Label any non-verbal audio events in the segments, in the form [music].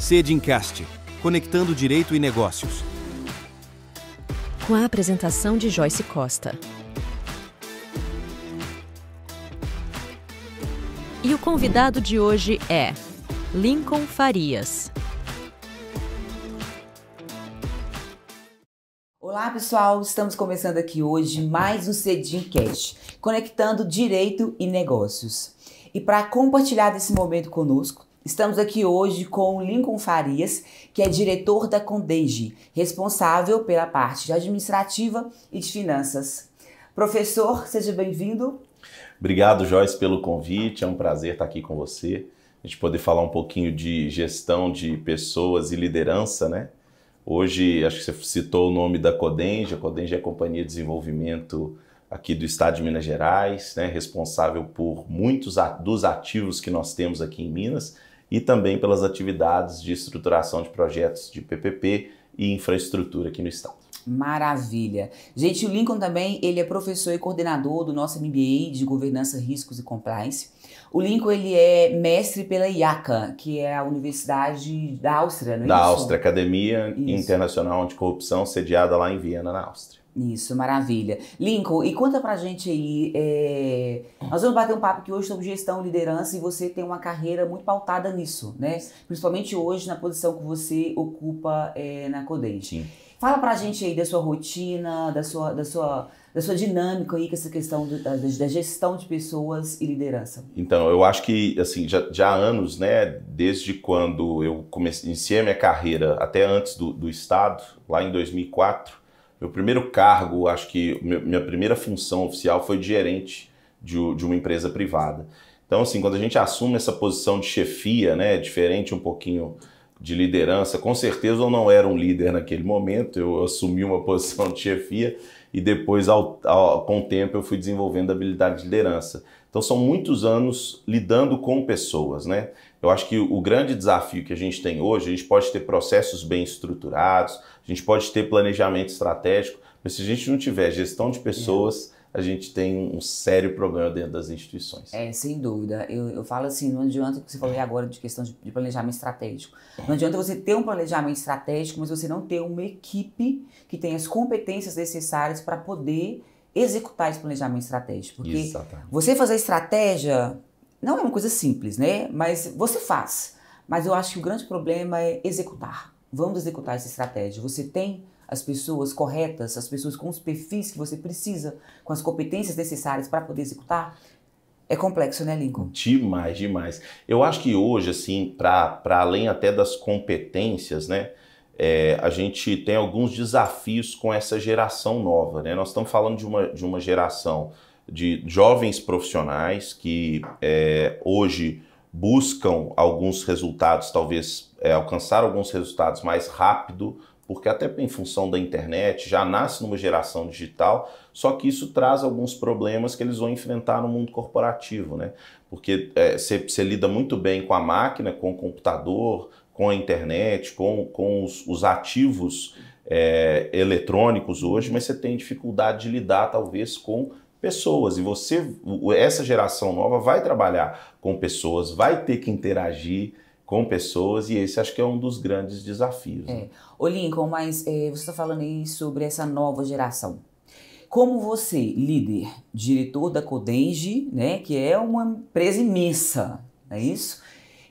Sedincast, conectando direito e negócios. Com a apresentação de Joyce Costa. E o convidado de hoje é Lincoln Farias. Olá pessoal, estamos começando aqui hoje mais um Cedinho conectando direito e negócios. E para compartilhar desse momento conosco, Estamos aqui hoje com Lincoln Farias, que é diretor da Condege, responsável pela parte administrativa e de finanças. Professor, seja bem-vindo. Obrigado, Joyce, pelo convite. É um prazer estar aqui com você. A gente poder falar um pouquinho de gestão de pessoas e liderança, né? Hoje, acho que você citou o nome da Codenge. A Codenge é a Companhia de Desenvolvimento aqui do Estado de Minas Gerais, né? responsável por muitos dos ativos que nós temos aqui em Minas e também pelas atividades de estruturação de projetos de PPP e infraestrutura aqui no estado. Maravilha. Gente, o Lincoln também, ele é professor e coordenador do nosso MBA de Governança, Riscos e Compliance. O Lincoln, ele é mestre pela IACA, que é a Universidade da Áustria, não é Da isso? Áustria, Academia isso. Internacional Anticorrupção, sediada lá em Viena, na Áustria. Isso, maravilha. Lincoln, e conta pra gente aí, é... nós vamos bater um papo que hoje sobre gestão, liderança e você tem uma carreira muito pautada nisso, né? Principalmente hoje na posição que você ocupa é, na Codem. Sim. Fala pra gente aí da sua rotina, da sua, da sua, da sua dinâmica aí com essa questão do, da, da, gestão de pessoas e liderança. Então, eu acho que, assim, já, já há anos, né, desde quando eu comecei, iniciei a minha carreira, até antes do, do Estado, lá em 2004, meu primeiro cargo, acho que minha primeira função oficial foi de gerente de, de uma empresa privada. Então, assim, quando a gente assume essa posição de chefia, né, diferente um pouquinho de liderança, com certeza eu não era um líder naquele momento, eu assumi uma [laughs] posição de chefia, e depois, ao, ao, com o tempo, eu fui desenvolvendo a habilidade de liderança. Então, são muitos anos lidando com pessoas, né? Eu acho que o grande desafio que a gente tem hoje, a gente pode ter processos bem estruturados, a gente pode ter planejamento estratégico, mas se a gente não tiver gestão de pessoas, a gente tem um sério problema dentro das instituições. É, sem dúvida. Eu, eu falo assim, não adianta, você falou agora de questão de, de, planejamento estratégico, não adianta você ter um planejamento estratégico, mas você não ter uma equipe que tenha as competências necessárias para poder executar esse planejamento estratégico. Porque Exatamente. você fazer estratégia não é uma coisa simples, né? Mas você faz. Mas eu acho que o grande problema é executar. Vamos executar essa estratégia. Você tem as pessoas corretas, as pessoas com os perfis que você precisa, com as competências necessárias para poder executar, é complexo, né, Lincoln? Demais, demais. Eu acho que hoje, assim, para além até das competências, né, é, a gente tem alguns desafios com essa geração nova, né? Nós estamos falando de uma, de uma geração de jovens profissionais que é, hoje buscam alguns resultados, talvez é, alcançar alguns resultados mais rápido porque até em função da internet, já nasce numa geração digital, só que isso traz alguns problemas que eles vão enfrentar no mundo corporativo, né? Porque você é, lida muito bem com a máquina, com o computador, com a internet, com, com os, os ativos é, eletrônicos hoje, mas você tem dificuldade de lidar talvez com pessoas e você essa geração nova vai trabalhar com pessoas, vai ter que interagir, com pessoas, e esse acho que é um dos grandes desafios. Né? É. Né? Ô Lincoln, mas é, você está falando aí sobre essa nova geração. Como você, líder, diretor da Codenge, né, que é uma empresa imensa, não é isso?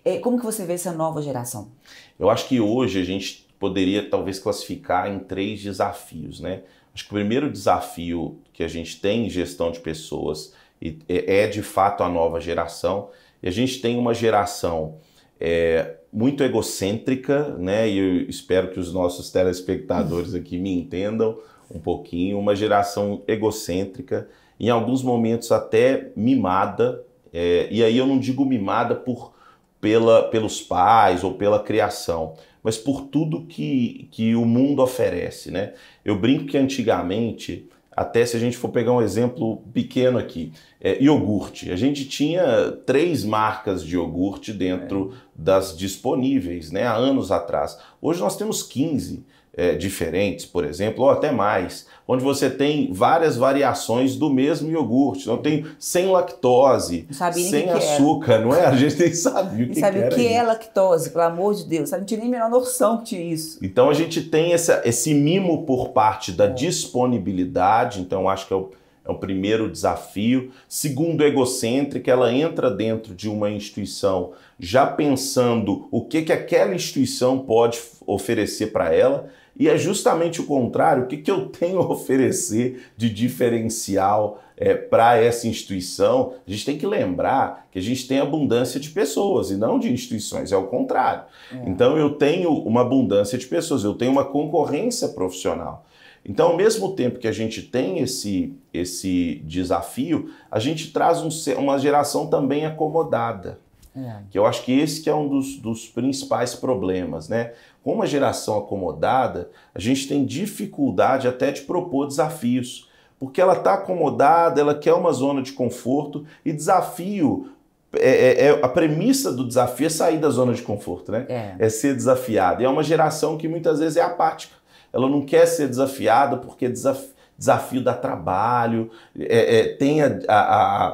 É, como que você vê essa nova geração? Eu acho que hoje a gente poderia talvez classificar em três desafios, né? Acho que o primeiro desafio que a gente tem em gestão de pessoas é, é de fato a nova geração. E a gente tem uma geração é, muito egocêntrica, né? E eu espero que os nossos telespectadores aqui me entendam um pouquinho. Uma geração egocêntrica, em alguns momentos até mimada. É, e aí eu não digo mimada por pela, pelos pais ou pela criação, mas por tudo que, que o mundo oferece, né? Eu brinco que antigamente até se a gente for pegar um exemplo pequeno aqui, é, iogurte. A gente tinha três marcas de iogurte dentro é. das disponíveis né, há anos atrás. Hoje nós temos 15 é, diferentes, por exemplo, ou até mais, onde você tem várias variações do mesmo iogurte. Então tem sem lactose, sem açúcar, não é? A gente nem sabe o que, sabia que era. o que é lactose, pelo amor de Deus. Eu não tinha nem a menor noção que tinha isso. Então a gente tem essa, esse mimo por parte da é. disponibilidade, então acho que é o, é o primeiro desafio. Segundo, egocêntrica, ela entra dentro de uma instituição já pensando o que, que aquela instituição pode oferecer para ela e é justamente o contrário, o que, que eu tenho a oferecer de diferencial é, para essa instituição? A gente tem que lembrar que a gente tem abundância de pessoas e não de instituições, é o contrário. É. Então eu tenho uma abundância de pessoas, eu tenho uma concorrência profissional. Então, ao mesmo tempo que a gente tem esse, esse desafio, a gente traz um, uma geração também acomodada. É. Que eu acho que esse que é um dos, dos principais problemas, né? com uma geração acomodada, a gente tem dificuldade até de propor desafios, porque ela está acomodada, ela quer uma zona de conforto e desafio é, é, é, a premissa do desafio é sair da zona de conforto, né? É. é ser desafiado. E é uma geração que muitas vezes é apática. Ela não quer ser desafiada porque desafio dá trabalho, é, é, tem a, a,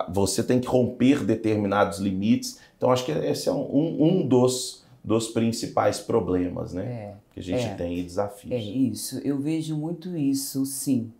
a, você tem que romper determinados limites. Então, acho que esse é um, um dos dos principais problemas né, é, que a gente é, tem e desafios. É isso, eu vejo muito isso, sim,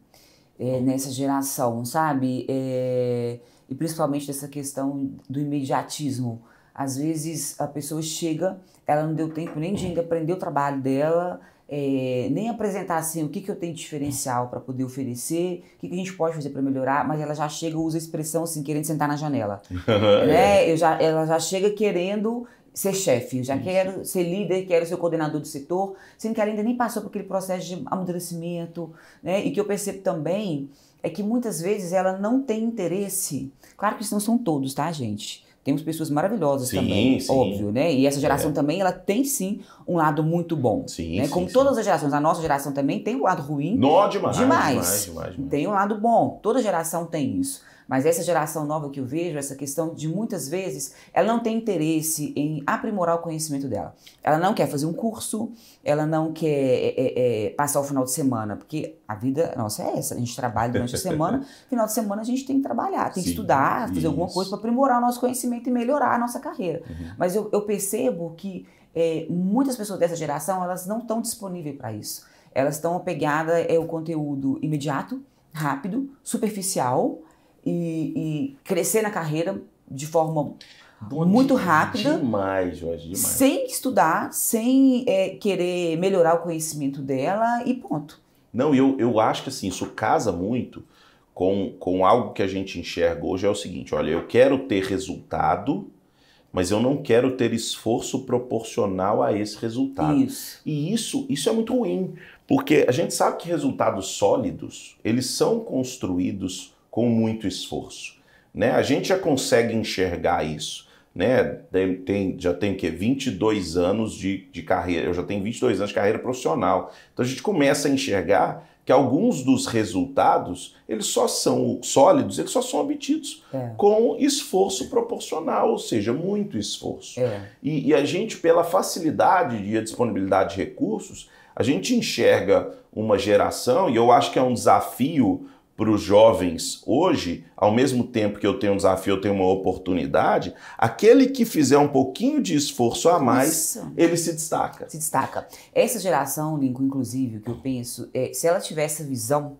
é, nessa geração, sabe? É, e principalmente dessa questão do imediatismo. Às vezes a pessoa chega, ela não deu tempo nem de aprender o trabalho dela, é, nem apresentar assim o que, que eu tenho de diferencial para poder oferecer, o que, que a gente pode fazer para melhorar, mas ela já chega, usa a expressão assim, querendo sentar na janela. [laughs] É. né? eu já, ela já chega querendo ser chefe, já Isso. quero ser líder, quero ser coordenador do setor, sendo que ela ainda nem passou por aquele processo de amadurecimento, né? E que eu percebo também é que muitas vezes ela não tem interesse. Claro que isso não são todos, tá, gente? Temos pessoas maravilhosas sim, também, sim. óbvio, né? E essa geração é. também, ela tem sim um lado muito bom. Sim, né? Como todas as gerações, a nossa geração também tem um lado ruim. Nó demais, demais. demais, demais, demais. Tem um lado bom. Toda geração tem isso. Mas essa geração nova que eu vejo, essa questão de muitas vezes, ela não tem interesse em aprimorar o conhecimento dela. Ela não quer fazer um curso, ela não quer é, é, é passar o final de semana, porque a vida nossa é essa. A gente trabalha durante a [laughs] semana, final de semana a gente tem que trabalhar, tem Sim, que estudar, fazer isso. alguma coisa para aprimorar o nosso conhecimento e melhorar a nossa carreira. Uhum. Mas eu, eu percebo que é, muitas pessoas dessa geração elas não estão disponíveis para isso. Elas estão apegadas é o conteúdo imediato, rápido, superficial e, e crescer na carreira de forma muito rápida. Demais, Jorge, demais. Sem estudar, sem é, querer melhorar o conhecimento dela e ponto. Não, eu, eu acho que assim, isso casa muito com, com algo que a gente enxerga hoje, é o seguinte, olha, eu quero ter resultado, mas eu não quero ter esforço proporcional a esse resultado. Isso. E isso, isso é muito ruim, porque a gente sabe que resultados sólidos, eles são construídos com muito esforço. Né? A gente já consegue enxergar isso. Né? Tem, já tem que 22 anos de, de carreira, eu já tenho 22 anos de carreira profissional. Então a gente começa a enxergar que alguns dos resultados eles só são sólidos, eles só são obtidos é. com esforço proporcional, ou seja, muito esforço. É. E, e, a gente, pela facilidade e a disponibilidade de recursos, a gente enxerga uma geração, e eu acho que é um desafio para os jovens hoje, ao mesmo tempo que eu tenho um desafio, eu tenho uma oportunidade, aquele que fizer um pouquinho de esforço a mais, Isso. ele se destaca. Se destaca. Essa geração, Lincoln, inclusive, que eu penso, é, se ela tiver essa visão,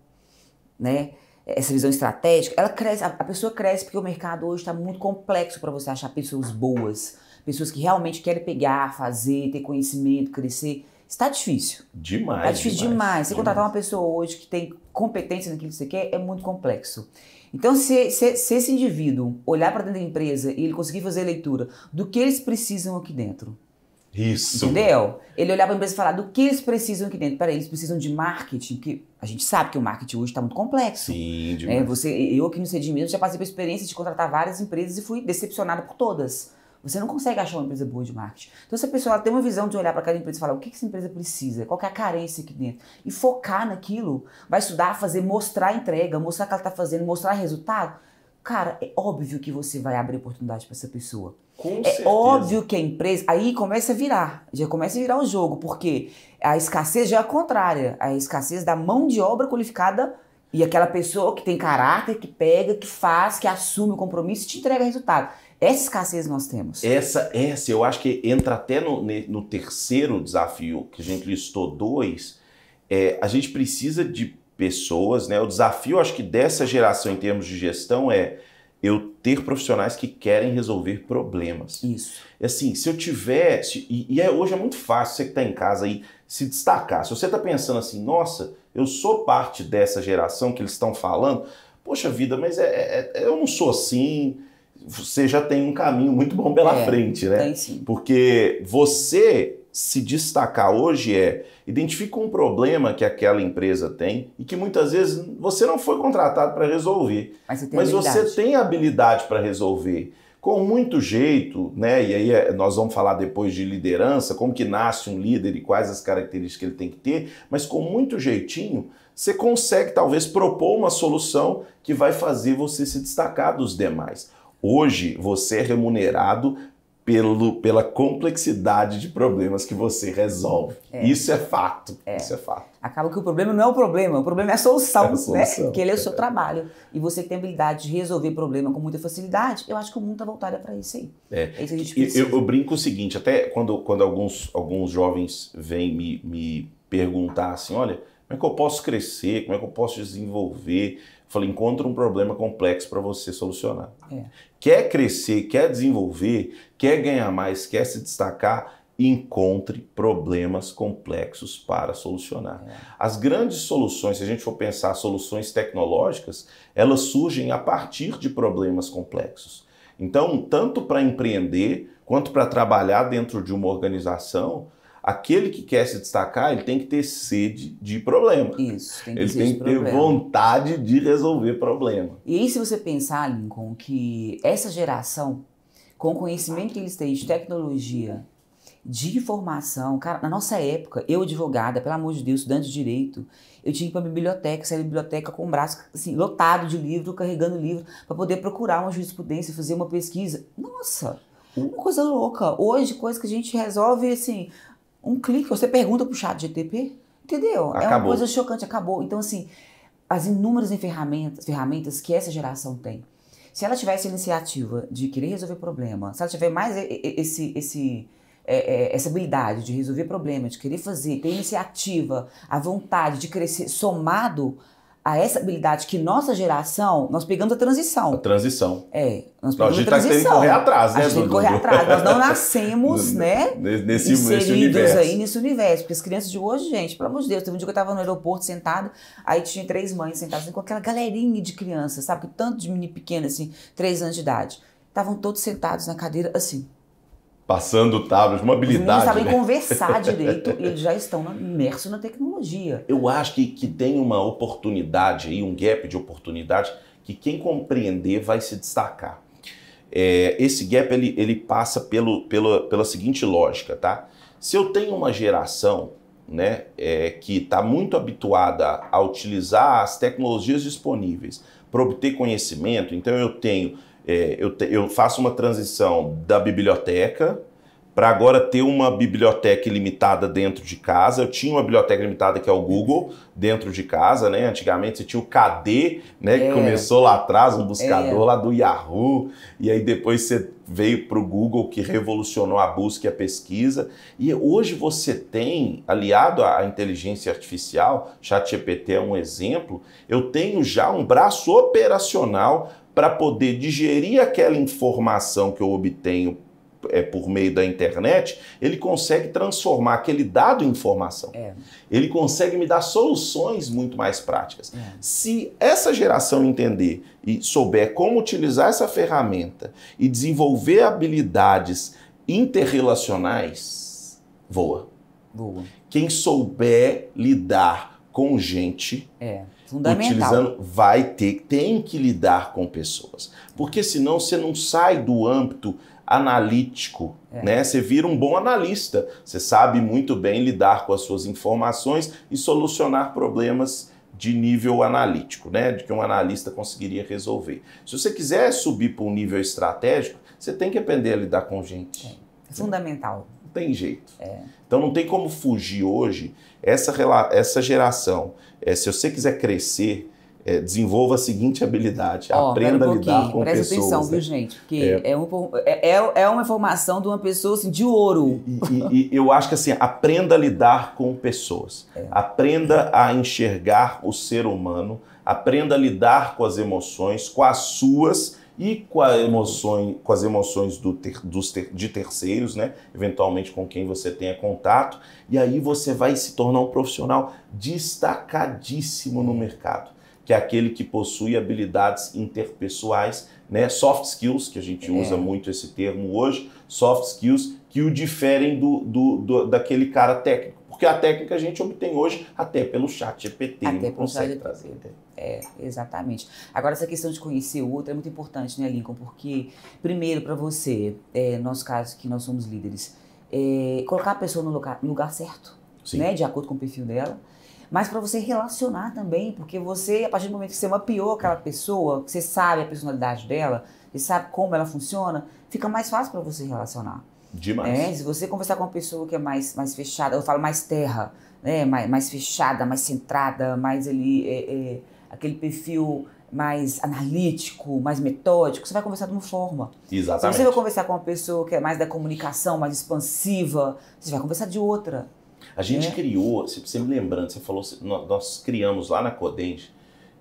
né? Essa visão estratégica, ela cresce, a, a pessoa cresce porque o mercado hoje está muito complexo para você achar pessoas boas, pessoas que realmente querem pegar, fazer, ter conhecimento, crescer. Está difícil. Demais. Está difícil demais. demais. Você contratar demais. uma pessoa hoje que tem competência naquilo que você quer é muito complexo. Então, se, se, se esse indivíduo olhar para dentro da empresa e ele conseguir fazer a leitura do que eles precisam aqui dentro, isso. Entendeu? Ele olhar para a empresa e falar do que eles precisam aqui dentro. Peraí, eles precisam de marketing, que a gente sabe que o marketing hoje está muito complexo. Sim, né? demais. É, você, eu aqui no Sedimento já passei pela experiência de contratar várias empresas e fui decepcionado por todas. Você não consegue achar uma empresa boa de marketing. Então, se a pessoa tem uma visão de olhar para cada empresa e falar o que essa empresa precisa, qual é a carência aqui dentro, e focar naquilo, vai estudar, fazer, mostrar a entrega, mostrar o que ela está fazendo, mostrar resultado, cara, é óbvio que você vai abrir oportunidade para essa pessoa. Com é certeza. óbvio que a empresa. Aí começa a virar, já começa a virar o jogo, porque a escassez já é a contrária a escassez da mão de obra qualificada e aquela pessoa que tem caráter, que pega, que faz, que assume o compromisso e te entrega resultado. Essa escassez nós temos. Essa, essa, eu acho que entra até no, no terceiro desafio que a gente listou dois. É, a gente precisa de pessoas, né? O desafio, acho que dessa geração em termos de gestão é eu ter profissionais que querem resolver problemas. Isso. Assim, se eu tivesse e, e é, hoje é muito fácil você que está em casa aí se destacar. Se você está pensando assim, nossa, eu sou parte dessa geração que eles estão falando, poxa vida, mas é, é, é eu não sou assim, você já tem um caminho muito bom pela é, frente, né? Tem sim. Porque você se destacar hoje é identifica um problema que aquela empresa tem e que muitas vezes você não foi contratado para resolver, mas, você tem, mas você tem habilidade para resolver com muito jeito, né? E aí eh, nós vamos falar depois de liderança, como que nasce um líder e quais as características que ele tem que ter, mas com muito jeitinho você consegue talvez propor uma solução que vai fazer você se destacar dos demais. Hoje você é remunerado pelo, pela complexidade de problemas que você resolve. É. Isso é fato. É. Isso é fato. Acaba que o problema não é o problema, o problema é a solução, é a né? solução. né? Que ele é o é. seu trabalho. E você tem habilidade de resolver problema com muita facilidade, eu acho que o mundo está voltado para isso aí. É. é isso eu, eu, brinco o seguinte, até quando, quando alguns, alguns jovens vêm me, me perguntar assim, olha, como é que eu posso crescer, como é que eu posso desenvolver, Falei, encontra um problema complexo para você solucionar. É. Quer crescer, quer desenvolver, quer ganhar mais, quer se destacar, encontre problemas complexos para solucionar. É. As grandes soluções, se a gente for pensar soluções tecnológicas, elas surgem a partir de problemas complexos. Então, tanto para empreender quanto para trabalhar dentro de uma organização, aquele que quer se destacar, ele tem que ter sede de problema. Isso, tem que Ele tem que ter problema. vontade de resolver problema. E aí, se você pensar, Lincoln, que essa geração, com o conhecimento que eles têm de tecnologia, de informação, cara, na nossa época, eu advogada, pelo amor de Deus, estudante de direito, eu tinha que ir para a biblioteca, sair da biblioteca com o braço assim, lotado de livro, carregando livro, para poder procurar uma jurisprudência, fazer uma pesquisa. Nossa, uma coisa louca. Hoje, coisa que a gente resolve assim, um clique, você pergunta pro chat GTP, entendeu? Acabou. É uma coisa chocante, acabou. Então, assim, as inúmeras ferramentas, ferramentas que essa geração tem. Se ela tivesse iniciativa de querer resolver problema, se ela tiver mais esse, esse, é, é, essa habilidade de resolver problema, de querer fazer, ter iniciativa, a vontade de crescer, somado a essa habilidade que nossa geração, nós pegamos a transição. A transição. É, nós pegamos a, gente a tá transição. Tá que correr atrás, né? A gente tem que correr atrás. Nós não nascemos, [laughs] né? Nesse, nesse universo. aí nesse universo. Porque as crianças de hoje, gente, pelo amor de Deus, teve um dia que eu estava no aeroporto sentado aí tinha três mães sentadas com aquela galerinha de crianças, sabe? Que tanto de menino pequeno, assim, três anos de idade. Estavam todos sentados na cadeira, assim passando tábuas, uma habilidade. Eles não sabem né? conversar [laughs] direito e eles já estão imersos na tecnologia. Eu acho que, que tem uma oportunidade aí, um gap de oportunidade, que quem compreender vai se destacar. É, esse gap ele, ele passa pelo, pelo, pela seguinte lógica, tá? Se eu tenho uma geração né, é, que está muito habituada a utilizar as tecnologias disponíveis para obter conhecimento, então eu tenho é, eu, te, eu faço uma transição da biblioteca para agora ter uma biblioteca limitada dentro de casa. Eu tinha uma biblioteca limitada que é o Google dentro de casa, né? Antigamente você tinha o KD, né? É. Que começou lá atrás, um buscador é. lá do Yahoo. E aí depois você veio para o Google que revolucionou a busca e a pesquisa. E hoje você tem, aliado à inteligência artificial, ChatGPT é um exemplo, eu tenho já um braço operacional para poder digerir aquela informação que eu obtenho é, por meio da internet, ele consegue transformar aquele dado em informação. É. Ele consegue me dar soluções muito mais práticas. É. Se essa geração entender e souber como utilizar essa ferramenta e desenvolver habilidades interrelacionais, voa. Boa. Quem souber lidar com gente. É fundamental. Utilizando, vai ter, tem que lidar com pessoas. Porque senão você não sai do âmbito analítico, é. né? Você vira um bom analista. Você sabe muito bem lidar com as suas informações e solucionar problemas de nível analítico, né? De que um analista conseguiria resolver. Se você quiser subir para um nível estratégico, você tem que aprender a lidar com gente. É, é fundamental tem jeito. É. Então não tem como fugir hoje. Essa, essa geração, é, se você quiser crescer, é, desenvolva a seguinte habilidade: oh, aprenda um a lidar com presta pessoas. Presta atenção, né? viu, gente? Porque é. É, um, é, é, é, uma informação de uma pessoa assim, de ouro. E, e, e eu acho que assim, aprenda a lidar com pessoas, é. aprenda a enxergar o ser humano, aprenda a lidar com as emoções, com as suas e com, emoções, com as emoções do ter, dos ter, de terceiros, né? eventualmente com quem você tenha contato, e aí você vai se tornar um profissional destacadíssimo no mercado, que é aquele que possui habilidades interpessoais, né? soft skills, que a gente é. usa muito esse termo hoje, soft skills que o diferem do, do, do daquele cara técnico porque a técnica a gente obtém hoje até pelo chat GPT. Até pelo chat GPT. É, exatamente. Agora, essa questão de conhecer o outro é muito importante, né, Lincoln? Porque, primeiro, para você, é, nosso caso que nós somos líderes, é, colocar a pessoa no lugar, no lugar certo, Sim. né? De acordo com o perfil dela mas para você relacionar também, porque você, a partir do momento que você mapeou aquela pessoa, que você sabe a personalidade dela, você sabe como ela funciona, fica mais fácil para você relacionar. Demais. É, se você conversar com uma pessoa que é mais, mais fechada, eu falo mais terra, né? mais, mais fechada, mais centrada, mais ali, é, é, aquele perfil mais analítico, mais metódico, você vai conversar de uma forma. Exatamente. Se você vai conversar com uma pessoa que é mais da comunicação, mais expansiva, você vai conversar de outra. A gente é. criou, você me lembrando, você falou, nós criamos lá na Codente,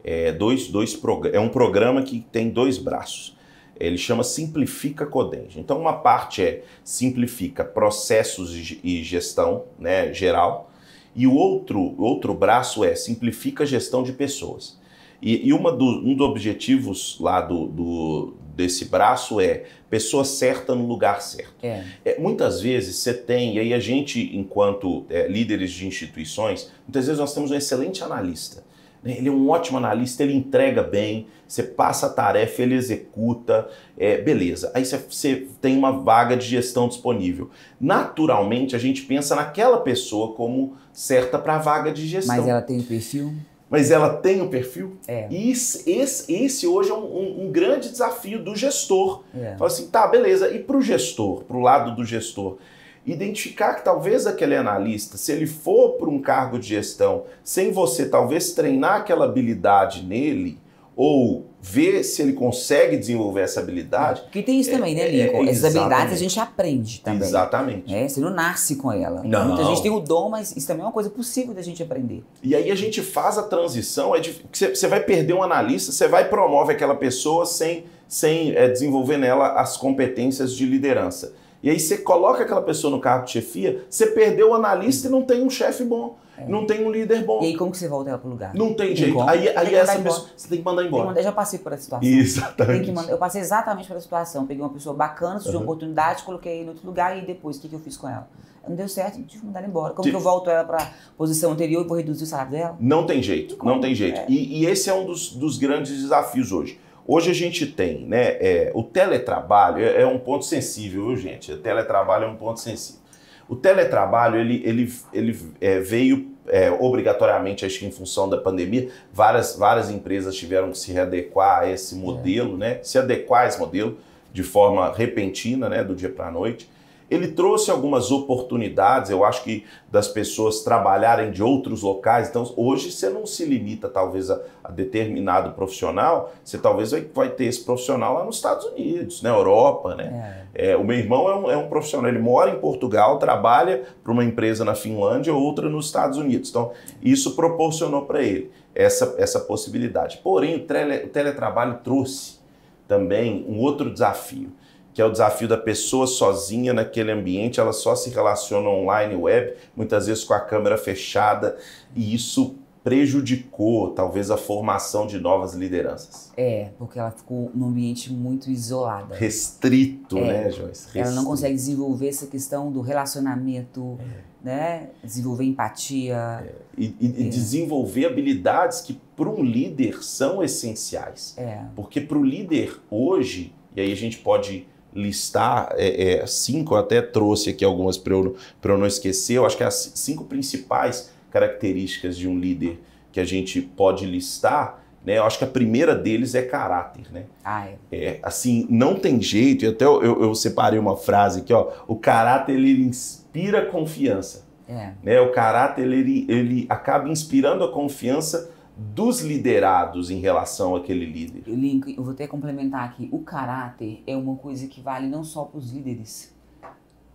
é, dois, dois, é um programa que tem dois braços ele chama Simplifica Codenge. Então, uma parte é simplifica processos e gestão né, geral, e o outro, outro braço é simplifica a gestão de pessoas. E, e uma do, um dos objetivos lá do, do, desse braço é pessoa certa no lugar certo. É. É, muitas vezes você tem, e aí a gente, enquanto é, líderes de instituições, muitas vezes nós temos um excelente analista. Né? Ele é um ótimo analista, ele entrega bem, você passa a tarefa, ele executa, é, beleza. Aí você, você tem uma vaga de gestão disponível. Naturalmente, a gente pensa naquela pessoa como certa para a vaga de gestão. Mas ela tem o perfil? Mas ela tem o um perfil? É. E esse, esse, esse, hoje é um, um, um, grande desafio do gestor. É. Fala assim, tá, beleza. E para o gestor, para o lado do gestor? identificar que talvez aquele analista, se ele for para um cargo de gestão, sem você talvez treinar aquela habilidade nele, ou ver se ele consegue desenvolver essa habilidade. Porque tem isso é, também, né, é, Lincoln? É, é, Essas habilidades a gente aprende também. Exatamente. é Você não nasce com ela. Não. Muita gente tem o dom, mas isso também é uma coisa possível da gente aprender. E aí a gente faz a transição, é você vai perder um analista, você vai promove aquela pessoa sem, sem é, desenvolver nela as competências de liderança. E aí você coloca aquela pessoa no cargo de chefia, você perdeu o analista e não tem um chefe bom. É. Não tem um líder bom. E aí, como que você volta ela pro lugar? Não tem jeito. Como? Aí, aí essa pessoa, você tem que mandar embora. Eu já passei por essa situação. Exatamente. Mandar, eu passei exatamente por essa situação. Peguei uma pessoa bacana, surgiu uhum. uma oportunidade, coloquei em outro lugar e depois, o que, que eu fiz com ela? Não deu certo, tive que mandar ela embora. Como tipo, que eu volto ela pra posição anterior e vou reduzir o salário dela? Não tem jeito, não tem jeito. É. E, e, esse é um dos, dos grandes desafios hoje. Hoje a gente tem, né, é, o teletrabalho é, é, um ponto sensível, viu, gente? O teletrabalho é um ponto sensível. O teletrabalho ele, ele, ele é, veio é, obrigatoriamente, acho que em função da pandemia, várias, várias empresas tiveram que se readequar a esse modelo, é. né? Se adequar a esse modelo de forma repentina, né? Do dia para a noite ele trouxe algumas oportunidades, eu acho que das pessoas trabalharem de outros locais. Então, hoje você não se limita talvez a, a determinado profissional, você talvez vai, ter esse profissional lá nos Estados Unidos, na né? Europa, né? É. É, o meu irmão é um, é um, profissional, ele mora em Portugal, trabalha para uma empresa na Finlândia, outra nos Estados Unidos. Então, isso proporcionou para ele essa, essa possibilidade. Porém, o, tele, o teletrabalho trouxe também um outro desafio que é o desafio da pessoa sozinha naquele ambiente, ela só se relaciona online, web, muitas vezes com a câmera fechada, e isso prejudicou talvez a formação de novas lideranças. É, porque ela ficou num ambiente muito isolada. Restrito, é, né, Joyce? Restrito. Ela não consegue desenvolver essa questão do relacionamento, é. né? Desenvolver empatia. É. E, e é. desenvolver habilidades que para um líder são essenciais. É. Porque para o líder hoje, e aí a gente pode listar é, é, cinco, eu até trouxe aqui algumas para eu, eu não esquecer. Eu acho que as cinco principais características de um líder que a gente pode listar, né? Eu acho que a primeira deles é caráter, né? Ah, é. é. assim, não tem jeito, e até eu, eu, separei uma frase aqui, ó. O caráter, ele inspira confiança. É. Né? O caráter, ele, ele acaba inspirando a confiança dos liderados em relação àquele líder? Link, eu vou até complementar aqui. O caráter é uma coisa que vale não só para os líderes,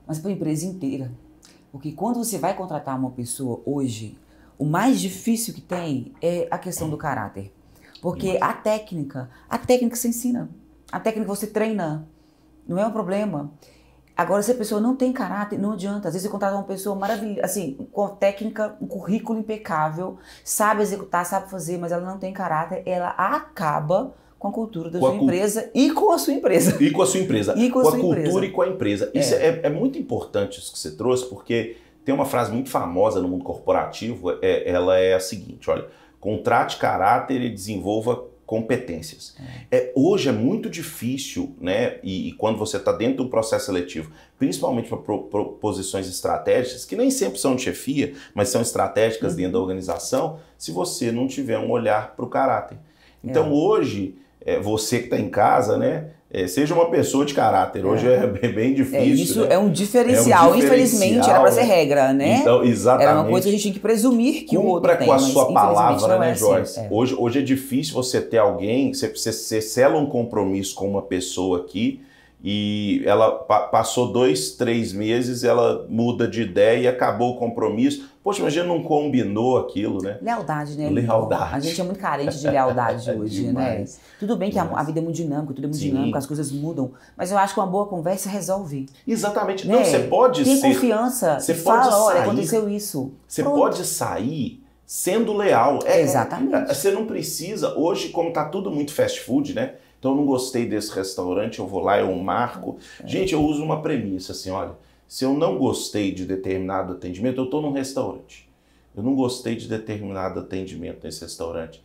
mas para a empresa inteira. Porque quando você vai contratar uma pessoa hoje, o mais difícil que tem é a questão do caráter. Porque a técnica, a técnica se ensina. A técnica você treina. Não é um problema. Agora, se a pessoa não tem caráter, não adianta. Às vezes você contrata uma pessoa maravilhosa, assim, com técnica, um currículo impecável, sabe executar, sabe fazer, mas ela não tem caráter, ela acaba com a cultura da com sua empresa e com a sua empresa. E com a sua empresa. E com a, com a cultura e com a empresa. É. Isso é. É, é. muito importante isso que você trouxe, porque tem uma frase muito famosa no mundo corporativo, é, ela é a seguinte, olha, contrate caráter e desenvolva competências. É, hoje é muito difícil, né? E, e quando você está dentro do processo seletivo, principalmente para posições estratégicas, que nem sempre são de chefia, mas são estratégicas uhum. dentro da organização, se você não tiver um olhar para o caráter. Então é. hoje, é, você que está em casa, né? é, seja uma pessoa de caráter. Hoje é, é [laughs] bem, é, difícil. É, isso né? é um é diferencial. Um diferencial infelizmente, era para ser regra, né? Então, exatamente. Era uma coisa que a gente tinha que presumir que Cumpra o outro tem. com a sua é palavra, né, assim. Joyce? hoje, hoje é difícil você ter alguém, você, você, você sela um compromisso com uma pessoa aqui e ela pa passou dois, três meses, ela muda de ideia e acabou o compromisso. Poxa, mas a gente não combinou aquilo, né? Lealdade, né? Lealdade. A gente é muito carente de lealdade [laughs] hoje, né? Tudo bem que a, a, vida é muito dinâmica, tudo é muito Sim. dinâmico, as coisas mudam, mas eu acho que uma boa conversa resolve. Exatamente. Né? Não, você pode Tem ser. Tem confiança. Você fala, pode olha, aconteceu isso. Você Pronto. pode sair sendo leal. É, é Exatamente. É, você não precisa, hoje, como está tudo muito fast food, né? Então, não gostei desse restaurante, eu vou lá, eu marco. Gente, eu uso uma premissa assim: olha, se eu não gostei de determinado atendimento, eu estou num restaurante. Eu não gostei de determinado atendimento nesse restaurante.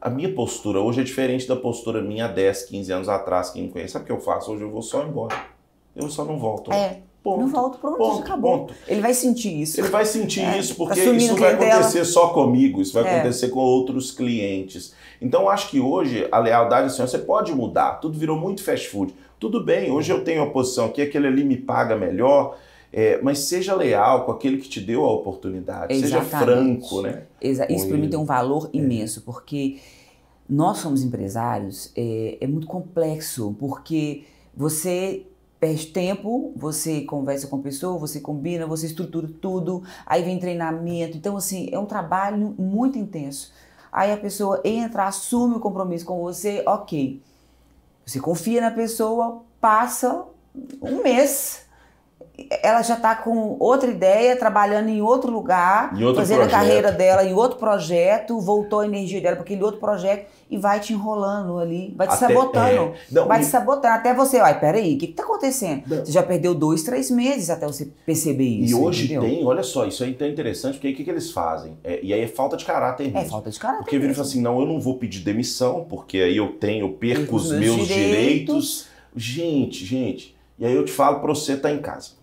A minha postura hoje é diferente da postura minha há 10, 15 anos atrás, quem me conhece. Sabe o que eu faço? Hoje eu vou só embora. Eu só não volto. É. Ponto. Não volto, pronto, ponto, acabou. Ponto. Ele vai sentir isso. Ele vai sentir é, isso, porque isso não vai é acontecer só comigo, isso vai é. acontecer com outros clientes. Então, acho que hoje a lealdade, assim, você pode mudar, tudo virou muito fast food. Tudo bem, hoje eu tenho a posição que aquele ali me paga melhor, é, mas seja leal com aquele que te deu a oportunidade, Exatamente. seja franco, né? Exa isso para mim tem um valor é. imenso, porque nós somos empresários, é, é muito complexo, porque você perde tempo, você conversa com a pessoa, você combina, você estrutura tudo, aí vem treinamento. Então, assim, é um trabalho muito intenso. Aí a pessoa entra, assume o compromisso com você, ok. Você confia na pessoa, passa um mês ela já está com outra ideia, trabalhando em outro lugar, em outro fazendo projeto. a carreira dela em outro projeto, voltou a energia dela para aquele outro projeto e vai te enrolando ali, vai te até, sabotando. É. Não, vai e... te sabotando até você, ai, peraí, o que está acontecendo? Não. Você já perdeu dois, três meses até você perceber isso. E hoje entendeu? tem, olha só, isso aí é tá interessante, porque aí o que, que eles fazem? É, e aí é falta de caráter é mesmo. É falta de caráter. Porque viram e falam assim: não, eu não vou pedir demissão, porque aí eu tenho, eu perco os meus, meus direitos. direitos. Gente, gente, e aí eu te falo para você estar tá em casa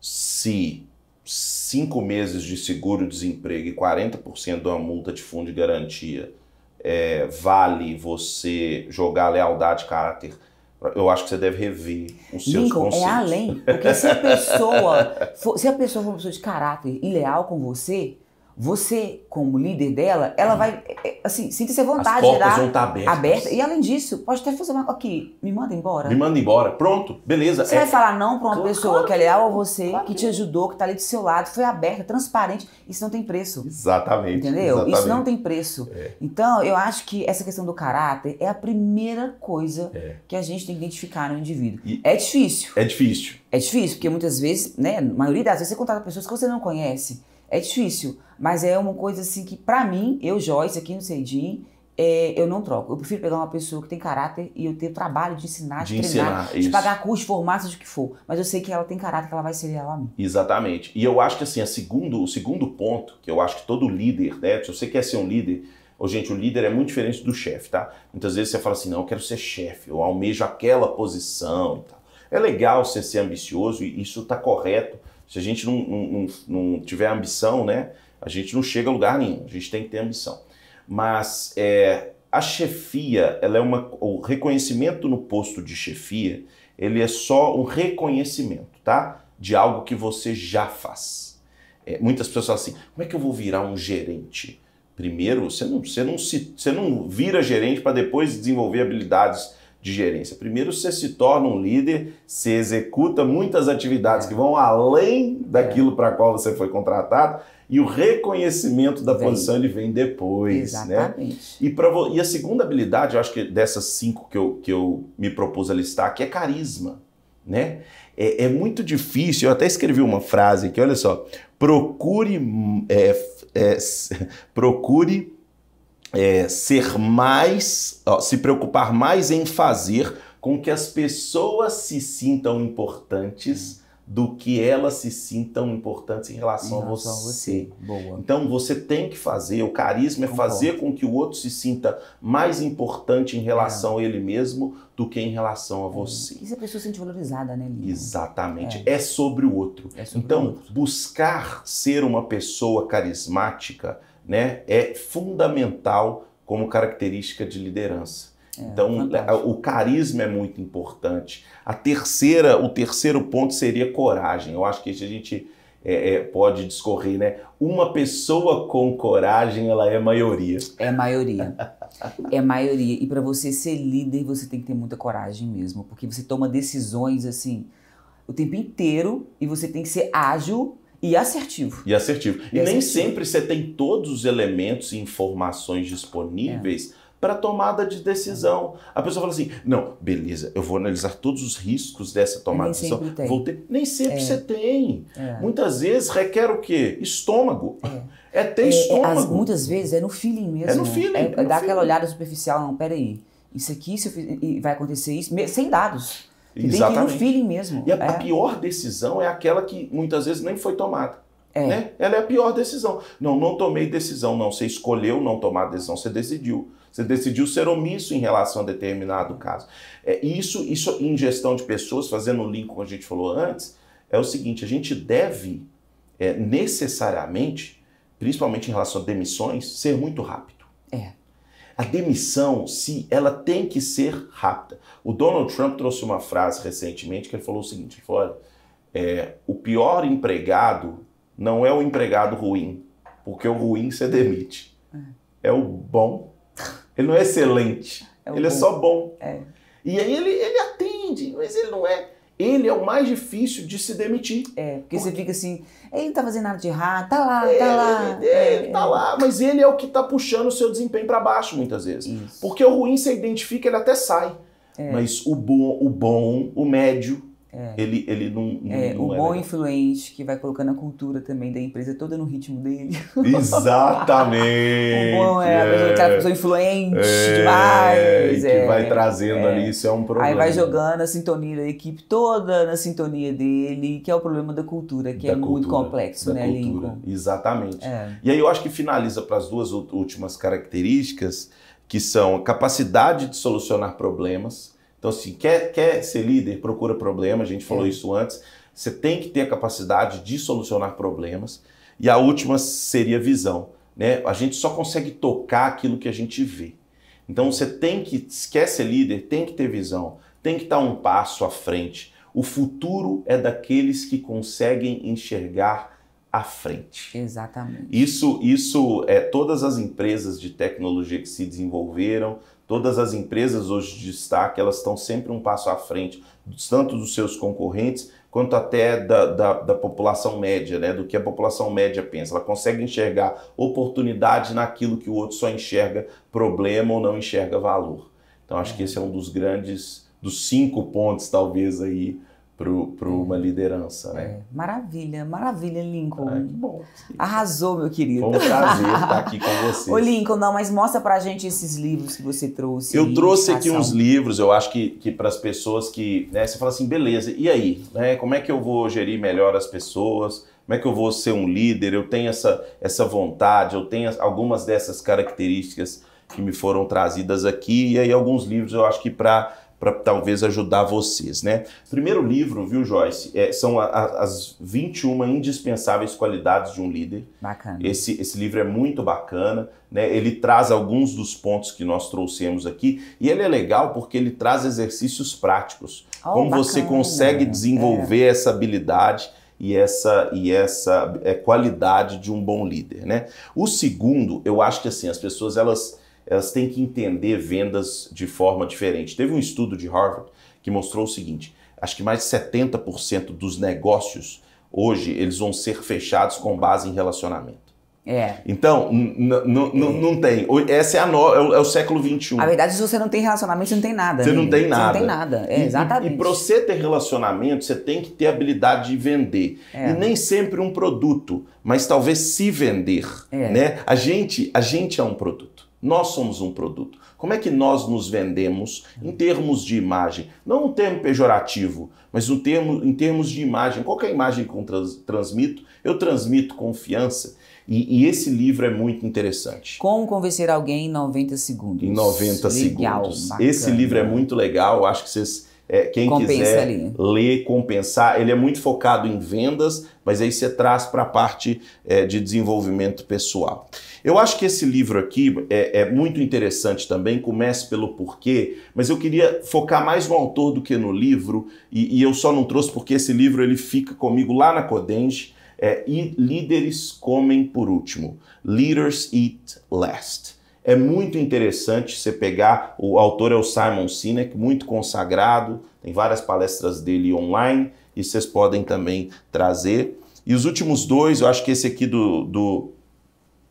se cinco meses de seguro-desemprego e 40% de uma multa de fundo de garantia é, vale você jogar lealdade e caráter eu acho que você deve rever os seus Lincoln, é conceitos. é além. Porque se a pessoa for, se a pessoa for uma pessoa de caráter e leal com você, você, como líder dela, ela vai, é, é, assim, sinta-se à vontade. As portas vão estar abertas. Aberta. E além disso, pode até fazer uma aqui, me manda embora. Me manda embora, pronto, beleza. Você é. vai falar não para uma claro, pessoa claro, que é leal a você, claro. que te ajudou, que tá ali do seu lado, foi aberta, transparente, isso não tem preço. Exatamente. Entendeu? Exatamente. Isso não tem preço. É. Então, eu acho que essa questão do caráter é a primeira coisa é. que a gente tem que identificar no indivíduo. E é difícil. É difícil. É difícil, porque muitas vezes, né, a maioria das vezes você contrata pessoas que você não conhece. É difícil, mas é uma coisa assim que, para mim, eu, Joyce, aqui no Cedinho, é, eu não troco. Eu prefiro pegar uma pessoa que tem caráter e eu ter trabalho de ensinar, de, de treinar, ensinar, de pagar curso, seja de que for. Mas eu sei que ela tem caráter, que ela vai ser ela a mim. Exatamente. E eu acho que assim, segundo, o segundo ponto, que eu acho que todo líder, né? Se você quer ser um líder, oh, gente, o líder é muito diferente do chefe, tá? Muitas vezes você fala assim, não, eu quero ser chefe, eu almejo aquela posição e tal. É legal você ser ambicioso e isso tá correto se a gente não, não, não tiver ambição, né, a gente não chega a lugar nenhum. A gente tem que ter ambição. Mas é, a chefia, ela é uma, o reconhecimento no posto de chefia, ele é só um reconhecimento, tá? De algo que você já faz. É, muitas pessoas falam assim, como é que eu vou virar um gerente? Primeiro, você não, você não, se, você não vira gerente para depois desenvolver habilidades de gerência. Primeiro você se torna um líder, você executa muitas atividades é. que vão além daquilo é. para qual você foi contratado e o reconhecimento da vem. posição ele vem depois, né? Exatamente. né? E, para e a segunda habilidade, eu acho que dessas cinco que eu, que eu me propus a listar aqui, é carisma, né? É, é muito difícil, eu até escrevi uma frase aqui, olha só, procure, é, é [laughs] procure é, ser mais, ó, se preocupar mais em fazer com que as pessoas se sintam importantes do que elas se sintam importantes em relação, em relação a você. A você. Então você tem que fazer, o carisma é Concordo. fazer com que o outro se sinta mais importante em relação é. a ele mesmo do que em relação a é. você. E se a pessoa se sente valorizada, né, Lina? Exatamente. É. é sobre o outro. É sobre então, o outro. buscar ser uma pessoa carismática né, é fundamental como característica de liderança. É, então, é, fantástico. o carisma é muito importante. A terceira, o terceiro ponto seria coragem. Eu acho que a gente é, é, pode discorrer, né? Uma pessoa com coragem, ela é maioria. É maioria. [laughs] é maioria. E para você ser líder, você tem que ter muita coragem mesmo, porque você toma decisões assim o tempo inteiro e você tem que ser ágil e assertivo. E assertivo. E, e nem sempre você tem todos os elementos e informações disponíveis é. para tomada de decisão. A pessoa fala assim: não, beleza, eu vou analisar todos os riscos dessa tomada de decisão. Vou ter... Nem sempre é. você tem. É. Muitas vezes requer o quê? Estômago. É, é ter é, estômago. As, muitas vezes é no feeling mesmo. É no feeling. É, no dá feeling. aquela olhada superficial, não, peraí. Isso aqui, se eu fiz, vai acontecer isso, sem dados. Exatamente. Tem que feeling mesmo. E a, é. a, pior decisão é aquela que muitas vezes nem foi tomada. É. Né? Ela é a pior decisão. Não, não tomei decisão, não. Você escolheu não tomar decisão, você decidiu. Você decidiu ser omisso em relação a determinado caso. É, isso, isso em gestão de pessoas, fazendo um link com o que a gente falou antes, é o seguinte: a gente deve é, necessariamente, principalmente em relação a demissões, ser muito rápido. A demissão, se ela tem que ser rápida. O Donald Trump trouxe uma frase recentemente que ele falou o seguinte: ele falou, olha, é, o pior empregado não é o empregado ruim, porque o ruim você demite. É, o bom. Ele não é excelente. É ele é bom. é só bom. E aí ele, ele atende, mas ele não é ele é o mais difícil de se demitir. É, porque, você fica assim, ele não tá fazendo nada de errado, tá lá, é, tá lá. É, é, é tá é. lá, mas ele é o que tá puxando o seu desempenho para baixo muitas vezes. Isso. Porque o ruim você identifica, ele até sai. É. Mas o bom, o bom, o médio, é. Ele, ele não, não é, não O é bom legal. influente que vai colocando a cultura também da empresa toda no ritmo dele. [laughs] Exatamente! o bom é, é. aquela é. pessoa influente é. demais. Que vai é, trazendo ali, isso é um problema. Aí vai jogando a sintonia da equipe toda na sintonia dele, que é o problema da cultura, que da é cultura, muito complexo, né, cultura. Exatamente. E aí eu acho que finaliza para as duas últimas características, que são a capacidade de solucionar problemas então, assim, quer, quer ser líder, procura problema, a gente falou é. isso antes. Você tem que ter a capacidade de solucionar problemas. E a última seria visão. Né? A gente só consegue tocar aquilo que a gente vê. Então você tem que, quer ser líder, tem que ter visão, tem que estar um passo à frente. O futuro é daqueles que conseguem enxergar à frente. Exatamente. Isso, isso é todas as empresas de tecnologia que se desenvolveram, Todas as empresas hoje de destaque, elas estão sempre um passo à frente, tanto dos seus concorrentes quanto até da, da, da, população média, né? do que a população média pensa. Ela consegue enxergar oportunidade naquilo que o outro só enxerga problema ou não enxerga valor. Então acho que esse é um dos grandes, dos cinco pontos talvez aí para uma liderança, né? É. Maravilha, maravilha, Lincoln. que bom. Sim. Arrasou, meu querido. Foi um prazer [laughs] estar aqui com você. Ô, Lincoln, não, mas mostra para gente esses livros que você trouxe. Eu trouxe aqui uns livros, eu acho que, que para as pessoas que. Né, você fala assim, beleza, e aí? Né, como é que eu vou gerir melhor as pessoas? Como é que eu vou ser um líder? Eu tenho essa, essa vontade, eu tenho algumas dessas características que me foram trazidas aqui, e aí alguns livros eu acho que para para talvez ajudar vocês, né? Primeiro livro, viu, Joyce? É, são a, a, as 21 indispensáveis qualidades de um líder. Bacana. Esse, esse livro é muito bacana, né? Ele traz alguns dos pontos que nós trouxemos aqui e ele é legal porque ele traz exercícios práticos. Oh, como bacana. você consegue é. desenvolver é. essa habilidade e essa, e essa é, qualidade de um bom líder, né? O segundo, eu acho que assim, as pessoas elas elas têm que entender vendas de forma diferente. Teve um estudo de Harvard que mostrou o seguinte: acho que mais de 70% dos negócios hoje eles vão ser fechados com base em relacionamento. É. Então, é. não tem. Essa é, a no é, o, é o século XXI. Na verdade, é se você não tem relacionamento, você não tem nada. Você né? não tem nada. Você não tem nada, é, e, exatamente. E, e para você ter relacionamento, você tem que ter habilidade de vender. É. E nem sempre um produto, mas talvez se vender. É. Né? A, gente, a gente é um produto. Nós somos um produto. Como é que nós nos vendemos em termos de imagem? Não um termo pejorativo, mas um termo, em termos de imagem. Qual é a imagem que eu trans, transmito? Eu transmito confiança. E, e, esse livro é muito interessante. Como convencer alguém em 90 segundos. Em 90 legal, segundos. Bacana. Esse livro é muito legal. Acho que vocês é, quem Compensa quiser ali. ler, compensar, ele é muito focado em vendas, mas aí você traz para a parte é, de desenvolvimento pessoal. Eu acho que esse livro aqui é, é muito interessante também, começa pelo porquê, mas eu queria focar mais no autor do que no livro, e, e eu só não trouxe porque esse livro ele fica comigo lá na Codenge, é, e líderes comem por último, leaders eat last. É muito interessante você pegar, o autor é o Simon Sinek, muito consagrado, tem várias palestras dele online e vocês podem também trazer. E os últimos dois, eu acho que esse aqui do, do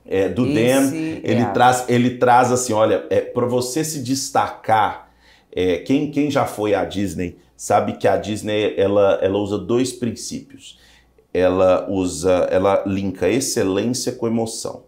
é, do Dan, é. ele, é. traz, ele traz assim, olha, é, para você se destacar, é, quem, quem já foi à Disney sabe que a Disney ela, ela usa dois princípios. Ela usa, ela linka excelência com emoção.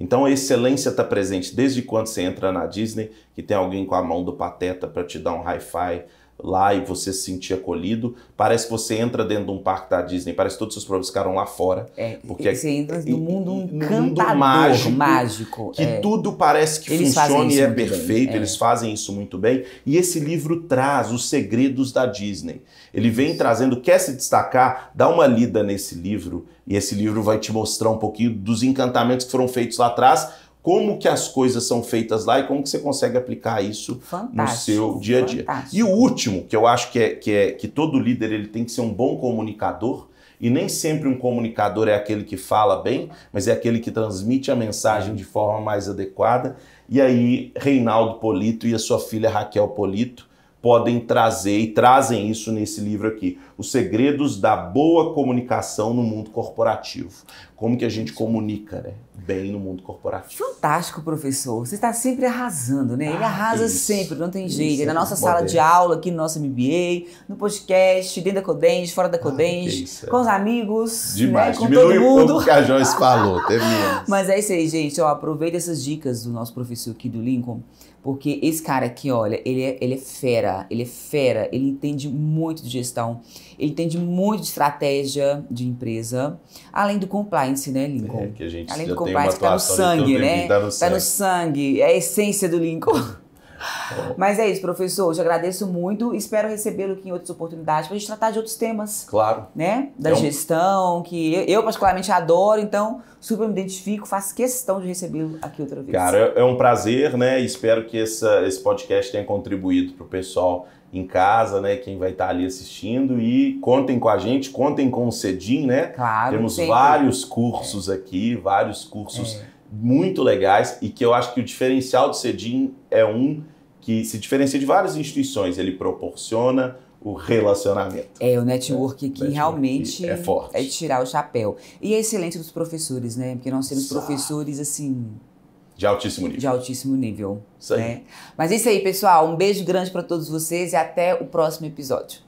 Então a excelência está presente desde quando você entra na Disney, que tem alguém com a mão do pateta para te dar um hi-fi, lá e você se sentir acolhido. Parece que você entra dentro de um parque da Disney, parece que todos os seus problemas ficaram lá fora. É, porque você entra é, no mundo um mundo mágico, mágico que é. tudo parece que eles funciona e é perfeito, é. eles fazem isso muito bem. E esse livro traz os segredos da Disney. Ele vem trazendo, quer se destacar, dá uma lida nesse livro e esse livro vai te mostrar um pouquinho dos encantamentos que foram feitos lá atrás como que as coisas são feitas lá e como que você consegue aplicar isso fantástico, no seu dia a dia. Fantástico. E o último, que eu acho que é, que é que todo líder ele tem que ser um bom comunicador, e nem sempre um comunicador é aquele que fala bem, mas é aquele que transmite a mensagem de forma mais adequada. E aí, Reinaldo Polito e a sua filha Raquel Polito podem trazer e trazem isso nesse livro aqui, os segredos da boa comunicação no mundo corporativo. Como que a gente comunica, né? Bem no mundo corporativo. Fantástico, professor. Você está sempre arrasando, né? Ele ah, arrasa isso. sempre, não tem jeito. É na nossa sala de aula, aqui no nosso MBA, no podcast, dentro da Codens, fora da Codens, ah, é. com os amigos, né? Demais. Né? com Diminui todo mundo. o que a Joyce falou, termina. [laughs] Mas é isso aí, gente. Ó, aproveita essas dicas do nosso professor aqui do Lincoln. Porque esse cara aqui, olha, ele é, ele é fera, ele é fera, ele entende muito de gestão, ele entende muito de estratégia de empresa, além do compliance, né, Lincoln? É, que a gente além do compliance, tem uma tá no então sangue, né? Tá no sangue. Tá no sangue, é a essência do Lincoln. É. Mas é isso, professor. Eu te agradeço muito. Espero recebê-lo aqui em outras oportunidades para a gente tratar de outros temas. Claro. Né? Da é um... gestão, que eu, eu, particularmente adoro, então super me identifico, faço questão de recebê-lo aqui outra vez. Cara, é um prazer, né? Espero que essa, esse podcast tenha contribuído para o pessoal em casa, né? Quem vai estar tá ali assistindo e contem com a gente, contem com o Cedim, né? Claro. Temos sempre. vários cursos é. aqui, vários cursos é. muito legais e que eu acho que o diferencial do Cedim é um que se diferencia de várias instituições, ele proporciona o relacionamento. É, o network né? que network realmente é forte. É tirar o chapéu. E a é excelência dos professores, né? Porque nós temos Sá. professores assim de altíssimo nível. De altíssimo nível. Isso aí. Né? Mas é isso aí, pessoal. Um beijo grande para todos vocês e até o próximo episódio.